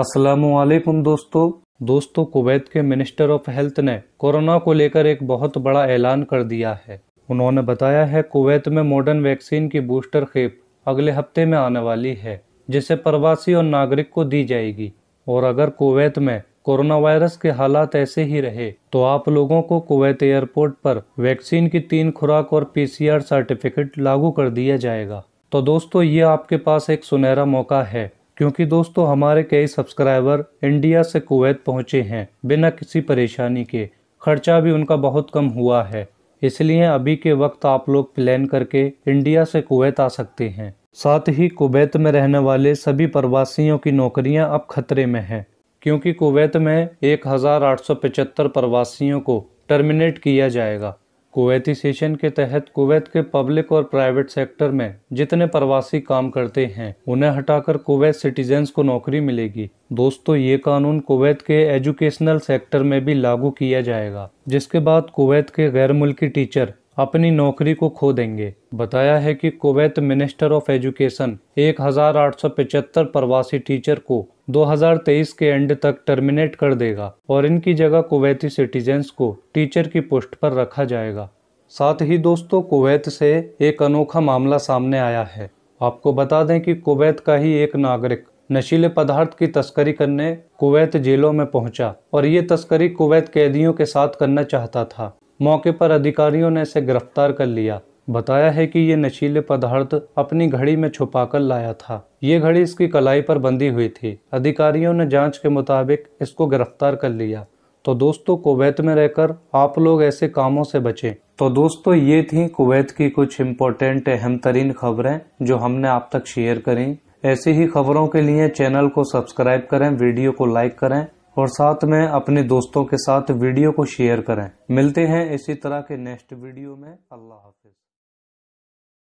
असलकुम दोस्तों दोस्तों कुवैत के मिनिस्टर ऑफ हेल्थ ने कोरोना को लेकर एक बहुत बड़ा ऐलान कर दिया है उन्होंने बताया है कुवैत में मॉडर्न वैक्सीन की बूस्टर खेप अगले हफ्ते में आने वाली है जिसे प्रवासी और नागरिक को दी जाएगी और अगर कुवैत में कोरोना वायरस के हालात ऐसे ही रहे तो आप लोगों को कुवैत एयरपोर्ट पर वैक्सीन की तीन खुराक और पीसीआर सर्टिफिकेट लागू कर दिया जाएगा तो दोस्तों ये आपके पास एक सुनहरा मौका है क्योंकि दोस्तों हमारे कई सब्सक्राइबर इंडिया से कुवैत पहुंचे हैं बिना किसी परेशानी के खर्चा भी उनका बहुत कम हुआ है इसलिए अभी के वक्त आप लोग प्लान करके इंडिया से कुवैत आ सकते हैं साथ ही कुवैत में रहने वाले सभी प्रवासियों की नौकरियां अब खतरे में हैं क्योंकि कुवैत में एक प्रवासियों को टर्मिनेट किया जाएगा कुवैती सेशन के तहत कुवैत के पब्लिक और प्राइवेट सेक्टर में जितने प्रवासी काम करते हैं उन्हें हटाकर कुवैत सिटीजन्स को नौकरी मिलेगी दोस्तों ये कानून कुवैत के एजुकेशनल सेक्टर में भी लागू किया जाएगा जिसके बाद कुवैत के गैर मुल्की टीचर अपनी नौकरी को खो देंगे बताया है कि कुवैत मिनिस्टर ऑफ एजुकेशन एक प्रवासी टीचर को 2023 के एंड तक टर्मिनेट कर देगा और इनकी जगह कुवैती सिटीजन्स को टीचर की पोस्ट पर रखा जाएगा साथ ही दोस्तों कुवैत से एक अनोखा मामला सामने आया है आपको बता दें कि कुवैत का ही एक नागरिक नशीले पदार्थ की तस्करी करने कुवैत जेलों में पहुंचा और ये तस्करी कुवैत कैदियों के साथ करना चाहता था मौके पर अधिकारियों ने इसे गिरफ्तार कर लिया बताया है कि ये नशीले पदार्थ अपनी घड़ी में छुपाकर लाया था ये घड़ी इसकी कलाई पर बंधी हुई थी अधिकारियों ने जांच के मुताबिक इसको गिरफ्तार कर लिया तो दोस्तों कुवैत में रहकर आप लोग ऐसे कामों से बचें तो दोस्तों ये थी कुवैत की कुछ इम्पोर्टेंट अहम तरीन खबरें जो हमने आप तक शेयर करी ऐसी ही खबरों के लिए चैनल को सब्सक्राइब करें वीडियो को लाइक करें और साथ में अपने दोस्तों के साथ वीडियो को शेयर करें मिलते हैं इसी तरह के नेक्स्ट वीडियो में अल्लाह हाफिज